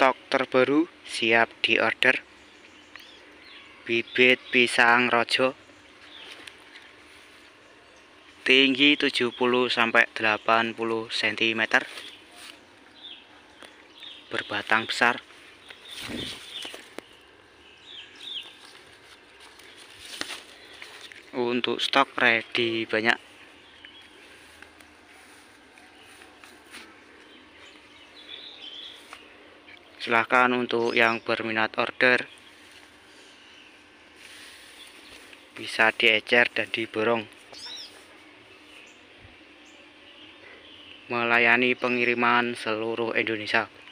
stok terbaru siap diorder bibit pisang rojo tinggi 70 sampai 80 cm berbatang besar untuk stok ready banyak silahkan untuk yang berminat order bisa diecer dan diborong melayani pengiriman seluruh Indonesia